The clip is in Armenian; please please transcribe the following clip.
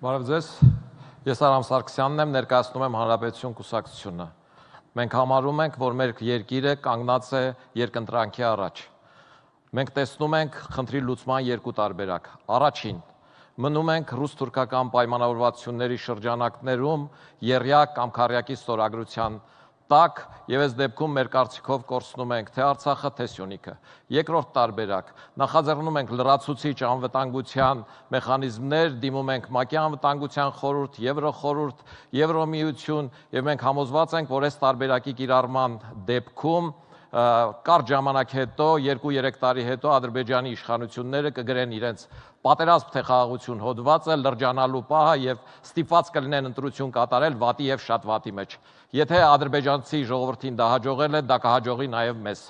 Բարև ձեզ։ Ես Արամ Սարգսյանն եմ, ներկայացնում եմ Հանրապետություն կուսակցությունը։ Մենք համարում ենք, որ մեր երկիրը կանգնած է երկընտրանքի առաջ։ Մենք տեսնում ենք խնդրի լուծման երկու տարբերակ։ Առաջին՝ մնում ենք ռուս-թուրքական պայմանավորվածությունների շրջանակներում երրյա կամ քառյակի ստորագրության տակ եւ այս դեպքում մեր կարծիքով կորցնում ենք թե Արցախը, թե Սյունիքը։ Երկրորդ տարբերակ՝ նախաձեռնում ենք լրացուցիչ անվտանգության մեխանիզմներ, դիմում ենք ՄԱԿ-ի անվտանգության խորհուրդ, Եվրոխորհուրդ, Եվրոմիություն, եւ մենք համոզված ենք, որ այս տարբերակի կիրառման դեպքում կարճ ժամանակ հետո 2-3 տարի հետո Ադրբեջանի իշխանությունները կգրեն իրենց պատերազմ թե խաղաղություն հոդվածը լրջանալու պահը եւ ստիպված կլինեն ընտրություն կատարել վատի եւ շատ վատի մեջ։ Եթե ադրբեջանցի ժողովրդին դա հաջողել է, դա կհաջողի նաեւ մեզ։